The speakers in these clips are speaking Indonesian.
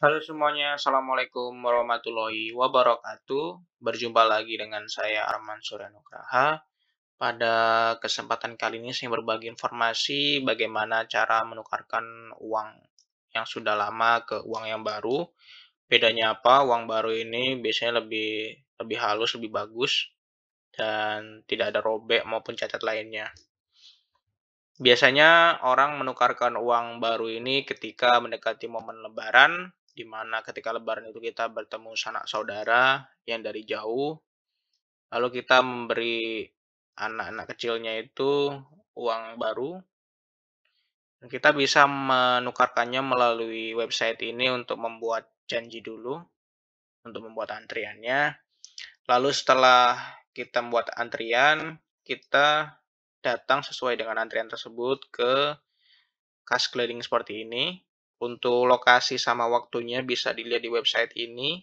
Halo semuanya, Assalamualaikum warahmatullahi wabarakatuh. Berjumpa lagi dengan saya Arman Suryanugraha. Pada kesempatan kali ini saya berbagi informasi bagaimana cara menukarkan uang yang sudah lama ke uang yang baru. Bedanya apa? Uang baru ini biasanya lebih lebih halus, lebih bagus dan tidak ada robek maupun cacat lainnya. Biasanya orang menukarkan uang baru ini ketika mendekati momen lebaran di ketika lebaran itu kita bertemu sanak saudara yang dari jauh. Lalu kita memberi anak-anak kecilnya itu uang baru. dan Kita bisa menukarkannya melalui website ini untuk membuat janji dulu, untuk membuat antriannya. Lalu setelah kita membuat antrian, kita datang sesuai dengan antrian tersebut ke kas keliling seperti ini untuk lokasi sama waktunya bisa dilihat di website ini.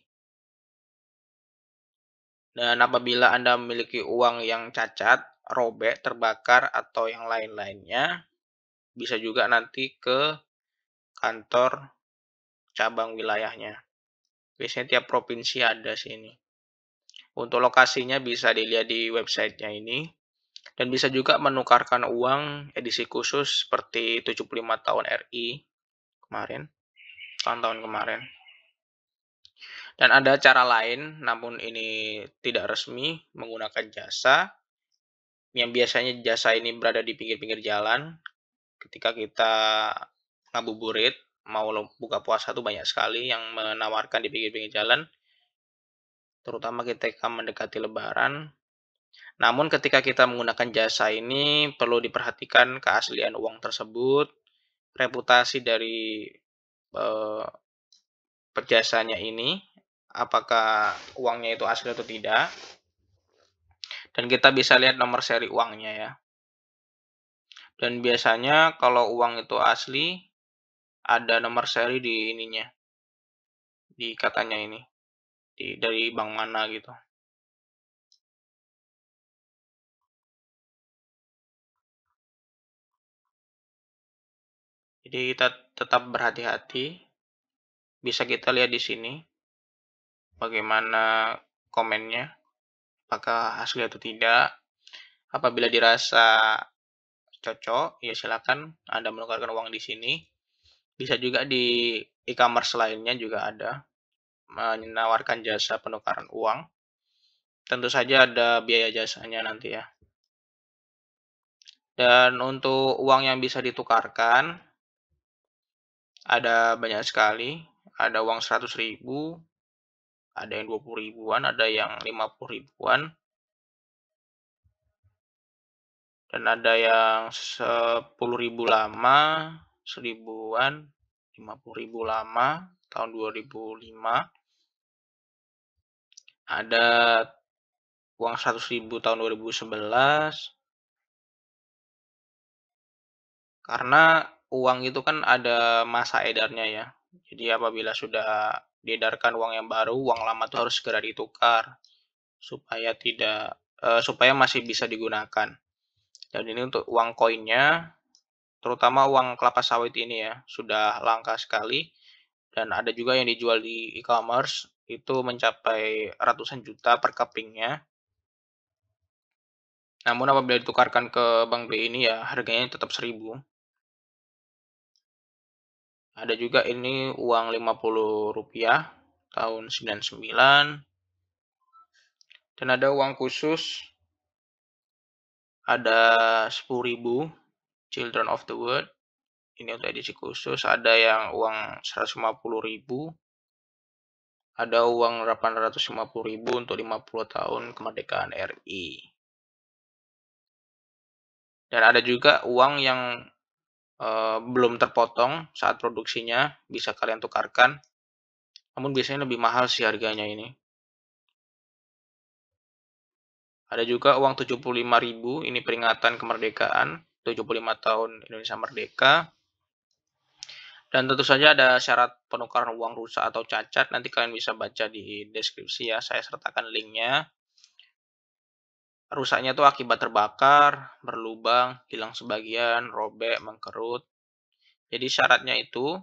Dan apabila Anda memiliki uang yang cacat, robek, terbakar, atau yang lain-lainnya, bisa juga nanti ke kantor cabang wilayahnya. Biasanya tiap provinsi ada sini. Untuk lokasinya bisa dilihat di websitenya ini. Dan bisa juga menukarkan uang edisi khusus seperti 75 tahun RI kemarin, tahun tahun kemarin. Dan ada cara lain, namun ini tidak resmi, menggunakan jasa. Yang biasanya jasa ini berada di pinggir-pinggir jalan. Ketika kita ngabuburit, mau buka puasa tuh banyak sekali yang menawarkan di pinggir-pinggir jalan. Terutama ketika mendekati lebaran. Namun ketika kita menggunakan jasa ini, perlu diperhatikan keaslian uang tersebut, reputasi dari uh, eh, perjasanya ini, apakah uangnya itu asli atau tidak. Dan kita bisa lihat nomor seri uangnya ya. Dan biasanya kalau uang itu asli, ada nomor seri di ininya. Di katanya ini. Di, dari bank mana gitu. Jadi kita tetap berhati-hati. Bisa kita lihat di sini bagaimana komennya, apakah asli atau tidak. Apabila dirasa cocok, ya silakan Anda menukarkan uang di sini. Bisa juga di e-commerce lainnya juga ada menawarkan jasa penukaran uang. Tentu saja ada biaya jasanya nanti ya. Dan untuk uang yang bisa ditukarkan, ada banyak sekali. Ada uang 100 ribu, ada yang 20 ribuan, ada yang 50 ribuan. Dan ada yang 10 ribu lama, seribuan, 50 ribu lama, tahun 2005. Ada uang 100 ribu tahun 2011. Karena uang itu kan ada masa edarnya ya. Jadi apabila sudah diedarkan uang yang baru, uang lama itu harus segera ditukar supaya tidak uh, supaya masih bisa digunakan. Dan ini untuk uang koinnya, terutama uang kelapa sawit ini ya, sudah langka sekali. Dan ada juga yang dijual di e-commerce, itu mencapai ratusan juta per kepingnya. Namun apabila ditukarkan ke bank B ini ya harganya tetap seribu. Ada juga ini uang Rp50 tahun 99. Dan ada uang khusus ada 10.000 Children of the World. Ini untuk edisi khusus, ada yang uang 150.000. Ada uang 850.000 untuk 50 tahun kemerdekaan RI. Dan ada juga uang yang Eh, belum terpotong saat produksinya bisa kalian tukarkan namun biasanya lebih mahal sih harganya ini ada juga uang 75.000 ini peringatan kemerdekaan 75 tahun Indonesia merdeka dan tentu saja ada syarat penukaran uang rusak atau cacat nanti kalian bisa baca di deskripsi ya saya sertakan linknya Rusaknya itu akibat terbakar, berlubang, hilang sebagian, robek, mengkerut. Jadi syaratnya itu,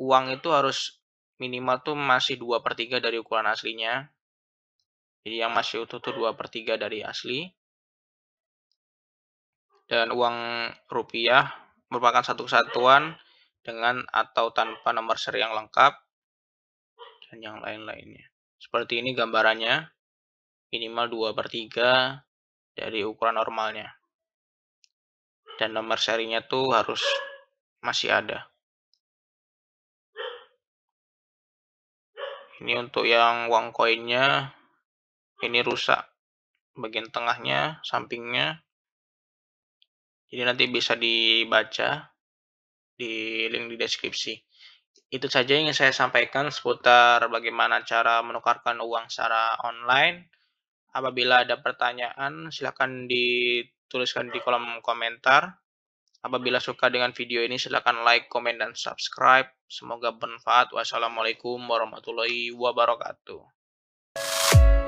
uang itu harus minimal tuh masih 2 per 3 dari ukuran aslinya. Jadi yang masih utuh tuh 2 per 3 dari asli. Dan uang rupiah merupakan satu kesatuan dengan atau tanpa nomor seri yang lengkap dan yang lain-lainnya. Seperti ini gambarannya minimal 2 per 3 dari ukuran normalnya. Dan nomor serinya tuh harus masih ada. Ini untuk yang uang koinnya, ini rusak. Bagian tengahnya, sampingnya. Jadi nanti bisa dibaca di link di deskripsi. Itu saja yang saya sampaikan seputar bagaimana cara menukarkan uang secara online Apabila ada pertanyaan, silakan dituliskan di kolom komentar. Apabila suka dengan video ini, silakan like, komen, dan subscribe. Semoga bermanfaat. Wassalamualaikum warahmatullahi wabarakatuh.